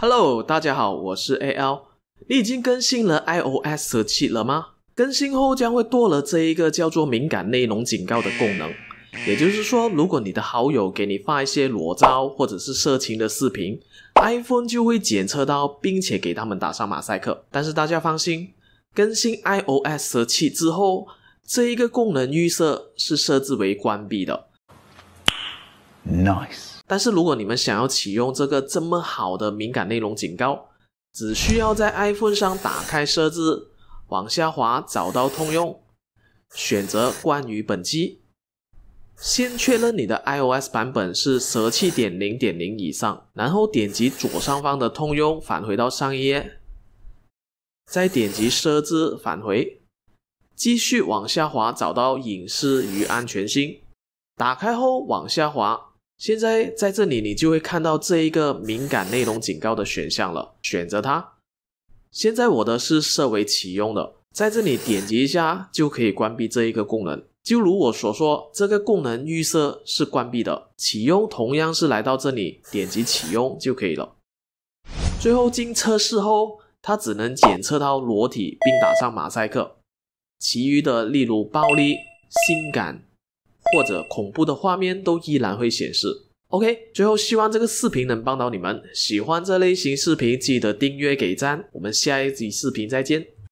Hello，大家好，我是 Al。你已经更新了 iOS 十器了吗？更新后将会多了这一个叫做敏感内容警告的功能。也就是说，如果你的好友给你发一些裸照或者是色情的视频，iPhone 就会检测到，并且给他们打上马赛克。但是大家放心，更新 iOS 十器之后，这一个功能预设是设置为关闭的。Nice。但是如果你们想要启用这个这么好的敏感内容警告，只需要在 iPhone 上打开设置，往下滑找到通用，选择关于本机，先确认你的 iOS 版本是十七点零点零以上，然后点击左上方的通用返回到上一页，再点击设置返回，继续往下滑找到隐私与安全性，打开后往下滑。现在在这里，你就会看到这一个敏感内容警告的选项了，选择它。现在我的是设为启用的，在这里点击一下就可以关闭这一个功能。就如我所说，这个功能预设是关闭的，启用同样是来到这里点击启用就可以了。最后进测试后，它只能检测到裸体并打上马赛克，其余的例如暴力、性感。或者恐怖的画面都依然会显示。OK，最后希望这个视频能帮到你们。喜欢这类型视频，记得订阅、给赞。我们下一集视频再见。